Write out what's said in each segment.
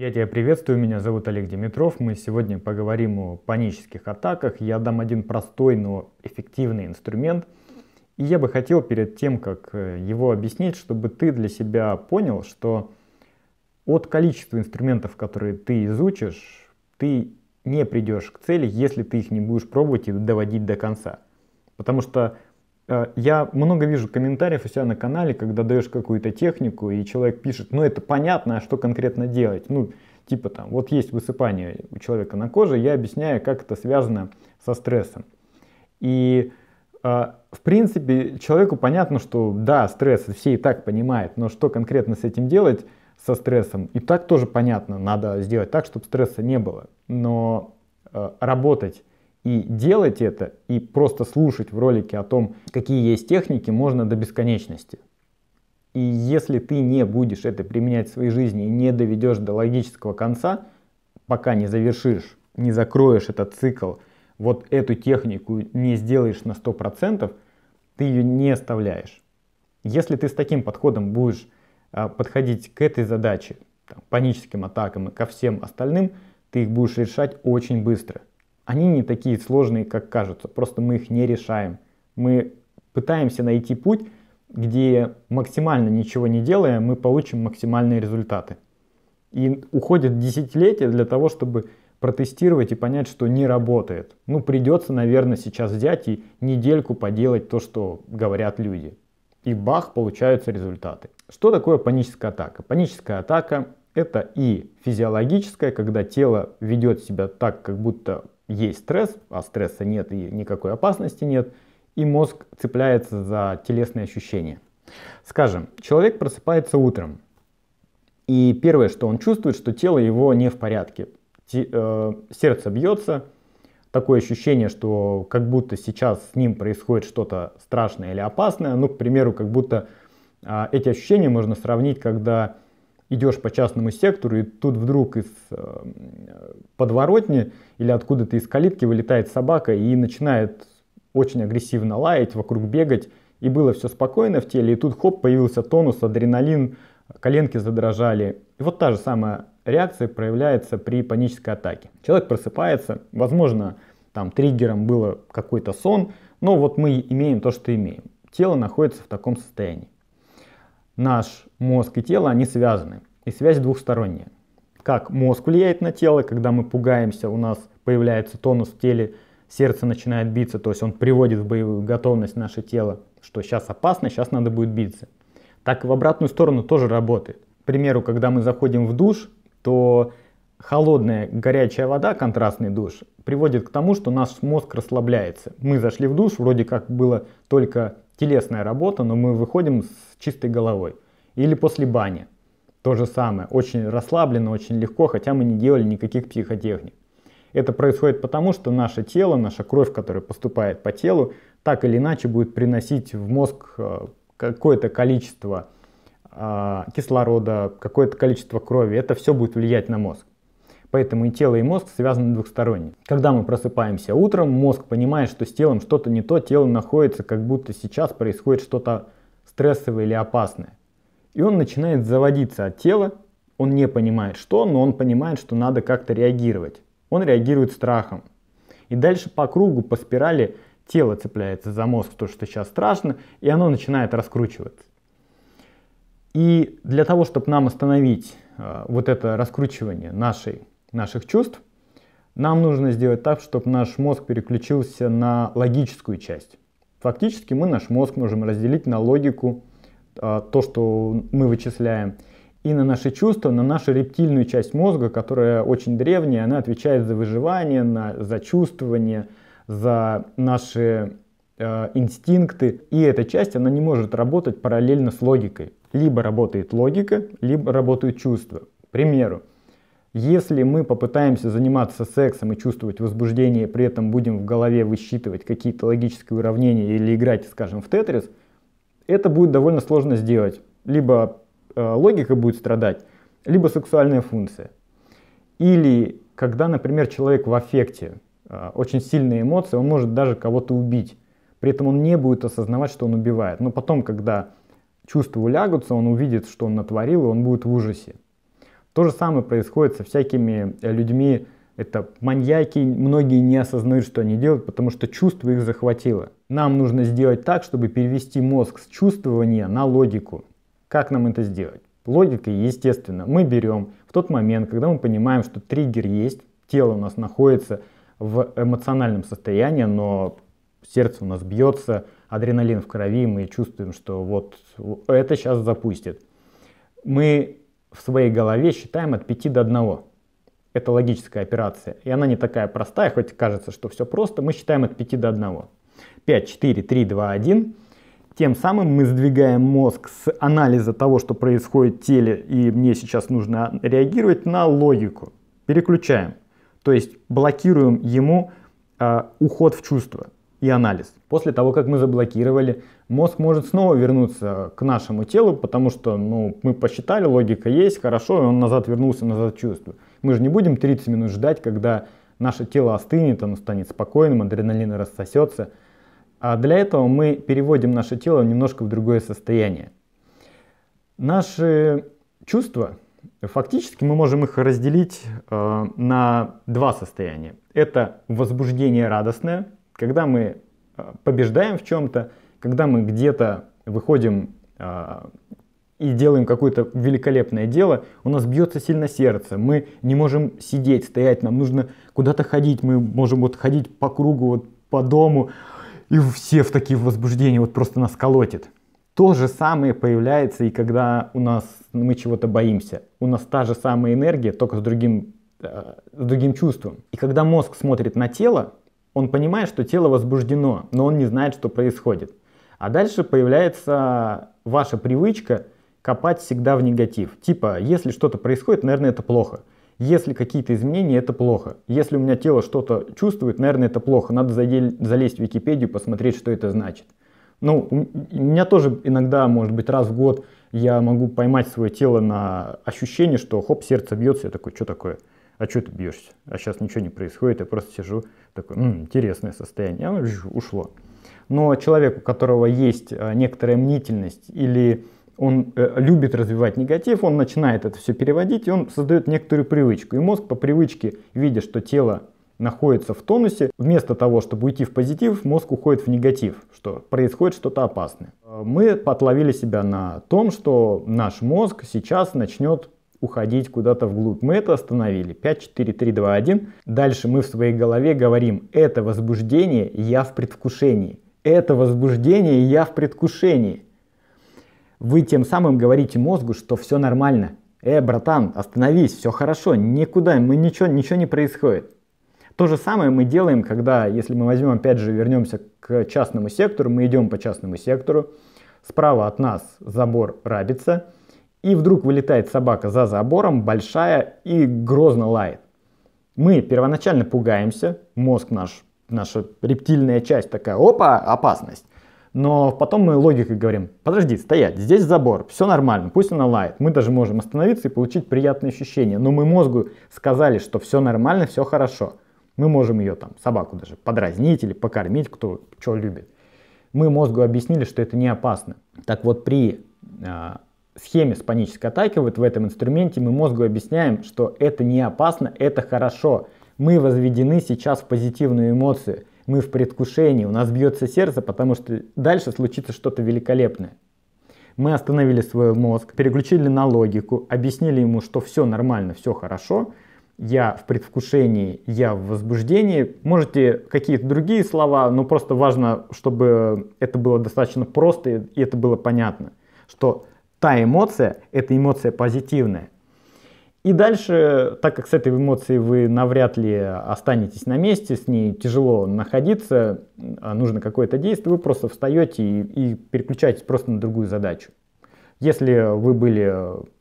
Я тебя приветствую, меня зовут Олег Димитров. Мы сегодня поговорим о панических атаках. Я дам один простой, но эффективный инструмент. И я бы хотел перед тем, как э, его объяснить, чтобы ты для себя понял, что от количества инструментов, которые ты изучишь, ты не придешь к цели, если ты их не будешь пробовать и доводить до конца. Потому что а, я много вижу комментариев у себя на канале, когда даешь какую-то технику, и человек пишет, ну это понятно, а что конкретно делать? Ну, типа там, вот есть высыпание у человека на коже, я объясняю, как это связано со стрессом. И а, в принципе, человеку понятно, что да, стресс все и так понимают, но что конкретно с этим делать, со стрессом, и так тоже понятно, надо сделать так, чтобы стресса не было. Но а, работать и делать это, и просто слушать в ролике о том, какие есть техники, можно до бесконечности. И если ты не будешь это применять в своей жизни и не доведешь до логического конца, пока не завершишь, не закроешь этот цикл, вот эту технику не сделаешь на 100%, ты ее не оставляешь. Если ты с таким подходом будешь а, подходить к этой задаче, там, паническим атакам и ко всем остальным, ты их будешь решать очень быстро. Они не такие сложные, как кажутся, просто мы их не решаем. Мы пытаемся найти путь, где максимально ничего не делая, мы получим максимальные результаты. И уходят десятилетия для того, чтобы протестировать и понять, что не работает. Ну, придется, наверное, сейчас взять и недельку поделать то, что говорят люди. И бах, получаются результаты. Что такое паническая атака? Паническая атака это и физиологическая, когда тело ведет себя так, как будто есть стресс, а стресса нет и никакой опасности нет, и мозг цепляется за телесные ощущения. Скажем, человек просыпается утром, и первое, что он чувствует, что тело его не в порядке. Те, э, сердце бьется, такое ощущение, что как будто сейчас с ним происходит что-то страшное или опасное. Ну, к примеру, как будто э, эти ощущения можно сравнить, когда идешь по частному сектору, и тут вдруг из э, подворотни или откуда-то из калитки вылетает собака и начинает очень агрессивно лаять, вокруг бегать, и было все спокойно в теле, и тут хоп, появился тонус, адреналин, коленки задрожали. И вот та же самая реакция проявляется при панической атаке. Человек просыпается, возможно, там триггером было какой-то сон, но вот мы имеем то, что имеем. Тело находится в таком состоянии наш мозг и тело, они связаны. И связь двухсторонняя. Как мозг влияет на тело, когда мы пугаемся, у нас появляется тонус в теле, сердце начинает биться, то есть он приводит в боевую готовность наше тело, что сейчас опасно, сейчас надо будет биться. Так и в обратную сторону тоже работает. К примеру, когда мы заходим в душ, то холодная горячая вода, контрастный душ, приводит к тому, что наш мозг расслабляется. Мы зашли в душ, вроде как было только телесная работа, но мы выходим с чистой головой. Или после бани. То же самое. Очень расслабленно, очень легко, хотя мы не делали никаких психотехник. Это происходит потому, что наше тело, наша кровь, которая поступает по телу, так или иначе будет приносить в мозг э, какое-то количество а, кислорода, какое-то количество крови. Это все будет влиять на мозг. Поэтому и тело, и мозг связаны двухсторонне. Когда мы просыпаемся утром, мозг понимает, что с телом что-то не то, тело находится, как будто сейчас происходит что-то стрессовое или опасное. И он начинает заводиться от тела, он не понимает что, но он понимает, что надо как-то реагировать. Он реагирует страхом. И дальше по кругу, по спирали тело цепляется за мозг, то, что сейчас страшно, и оно начинает раскручиваться. И для того, чтобы нам остановить э, вот это раскручивание нашей наших чувств, нам нужно сделать так, чтобы наш мозг переключился на логическую часть. Фактически мы наш мозг можем разделить на логику, а, то, что мы вычисляем, и на наши чувства, на нашу рептильную часть мозга, которая очень древняя, она отвечает за выживание, на, за чувствование, за наши э, инстинкты. И эта часть, она не может работать параллельно с логикой. Либо работает логика, либо работают чувства. К примеру, если мы попытаемся заниматься сексом и чувствовать возбуждение, при этом будем в голове высчитывать какие-то логические уравнения или играть, скажем, в тетрис, это будет довольно сложно сделать. Либо э, логика будет страдать, либо сексуальная функция. Или когда, например, человек в аффекте, э, очень сильные эмоции, он может даже кого-то убить. При этом он не будет осознавать, что он убивает. Но потом, когда чувства улягутся, он увидит, что он натворил, и он будет в ужасе. То же самое происходит со всякими э, людьми, это маньяки, многие не осознают, что они делают, потому что чувство их захватило. Нам нужно сделать так, чтобы перевести мозг с чувствования на логику. Как нам это сделать? Логикой, естественно, мы берем в тот момент, когда мы понимаем, что триггер есть, тело у нас находится в эмоциональном состоянии, но сердце у нас бьется, адреналин в крови, мы чувствуем, что вот это сейчас запустит. Мы в своей голове считаем от 5 до 1. Это логическая операция. И она не такая простая, хоть кажется, что все просто. Мы считаем от 5 до 1. 5, 4, 3, 2, 1. Тем самым мы сдвигаем мозг с анализа того, что происходит в теле, и мне сейчас нужно реагировать на логику. Переключаем. То есть блокируем ему э, уход в чувство и анализ. После того, как мы заблокировали, мозг может снова вернуться к нашему телу, потому что ну, мы посчитали, логика есть, хорошо, и он назад вернулся, назад чувствует. Мы же не будем 30 минут ждать, когда наше тело остынет, оно станет спокойным, адреналин рассосется. А для этого мы переводим наше тело немножко в другое состояние. Наши чувства, фактически мы можем их разделить э, на два состояния. Это возбуждение радостное – когда мы э, побеждаем в чем-то, когда мы где-то выходим а, и делаем какое-то великолепное дело, у нас бьется сильно сердце, мы не можем сидеть, стоять, нам нужно куда-то ходить, мы можем вот ходить по кругу, вот по дому, и все в такие возбуждения вот просто нас колотит. То же самое появляется и когда у нас мы чего-то боимся. У нас та же самая энергия, только с другим, э, с другим чувством. И когда мозг смотрит на тело, он понимает, что тело возбуждено, но он не знает, что происходит. А дальше появляется ваша привычка копать всегда в негатив. Типа, если что-то происходит, наверное, это плохо. Если какие-то изменения, это плохо. Если у меня тело что-то чувствует, наверное, это плохо. Надо залезть в Википедию, посмотреть, что это значит. Ну, у меня тоже иногда, может быть, раз в год я могу поймать свое тело на ощущение, что хоп, сердце бьется, я такой, что такое? а что ты бьешься? А сейчас ничего не происходит, я просто сижу, такое, М, интересное состояние, оно ушло. Но человек, у которого есть э, некоторая мнительность или он э, любит развивать негатив, он начинает это все переводить, и он создает некоторую привычку. И мозг по привычке, видя, что тело находится в тонусе, вместо того, чтобы уйти в позитив, мозг уходит в негатив, что происходит что-то опасное. Э, мы подловили себя на том, что наш мозг сейчас начнет уходить куда-то вглубь. Мы это остановили. 5, 4, 3, 2, 1. Дальше мы в своей голове говорим, это возбуждение, я в предвкушении. Это возбуждение, я в предвкушении. Вы тем самым говорите мозгу, что все нормально. Э, братан, остановись, все хорошо, никуда, мы ничего, ничего не происходит. То же самое мы делаем, когда, если мы возьмем, опять же, вернемся к частному сектору, мы идем по частному сектору, справа от нас забор рабится, и вдруг вылетает собака за забором, большая, и грозно лает. Мы первоначально пугаемся, мозг наш, наша рептильная часть такая, опа, опасность. Но потом мы логикой говорим, подожди, стоять, здесь забор, все нормально, пусть она лает. Мы даже можем остановиться и получить приятные ощущения. Но мы мозгу сказали, что все нормально, все хорошо. Мы можем ее там, собаку даже, подразнить или покормить, кто что любит. Мы мозгу объяснили, что это не опасно. Так вот, при а, схеме с панической атаки, вот в этом инструменте мы мозгу объясняем, что это не опасно, это хорошо. Мы возведены сейчас в позитивную эмоцию, мы в предвкушении, у нас бьется сердце, потому что дальше случится что-то великолепное. Мы остановили свой мозг, переключили на логику, объяснили ему, что все нормально, все хорошо, я в предвкушении, я в возбуждении. Можете какие-то другие слова, но просто важно, чтобы это было достаточно просто и это было понятно, что та эмоция, это эмоция позитивная. И дальше, так как с этой эмоцией вы навряд ли останетесь на месте, с ней тяжело находиться, а нужно какое-то действие, вы просто встаете и, и переключаетесь просто на другую задачу. Если вы были,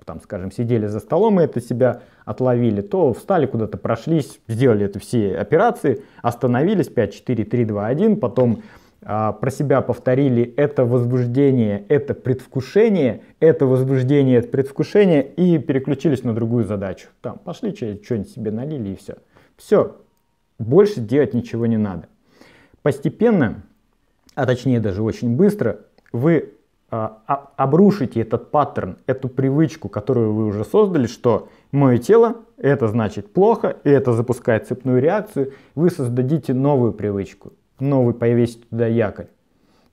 там, скажем, сидели за столом и это себя отловили, то встали куда-то, прошлись, сделали это все операции, остановились 5, 4, 3, 2, 1, потом а, про себя повторили это возбуждение, это предвкушение, это возбуждение, это предвкушение и переключились на другую задачу. Там пошли что-нибудь себе налили и все. Все, больше делать ничего не надо. Постепенно, а точнее даже очень быстро, вы а, а обрушите этот паттерн, эту привычку, которую вы уже создали, что мое тело, это значит плохо, и это запускает цепную реакцию, вы создадите новую привычку новый повесите туда якорь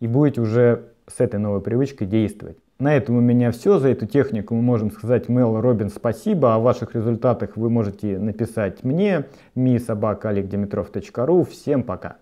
и будете уже с этой новой привычкой действовать. На этом у меня все. За эту технику мы можем сказать Мел Робин спасибо. О ваших результатах вы можете написать мне, mi собака Олег Димитров.ру. Всем пока!